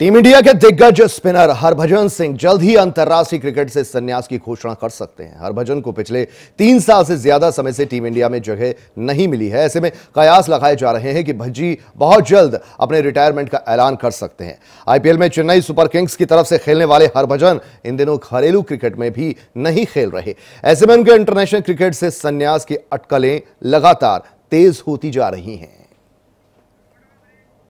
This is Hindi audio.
टीम इंडिया के दिग्गज स्पिनर हरभजन सिंह जल्द ही अंतर्राष्ट्रीय क्रिकेट से संन्यास की घोषणा कर सकते हैं हरभजन को पिछले तीन साल से ज्यादा समय से टीम इंडिया में जगह नहीं मिली है ऐसे में कयास लगाए जा रहे हैं कि भज्जी बहुत जल्द अपने रिटायरमेंट का ऐलान कर सकते हैं आईपीएल में चेन्नई सुपर किंग्स की तरफ से खेलने वाले हरभजन इन दिनों घरेलू क्रिकेट में भी नहीं खेल रहे ऐसे में उनके इंटरनेशनल क्रिकेट से संन्यास की अटकलें लगातार तेज होती जा रही हैं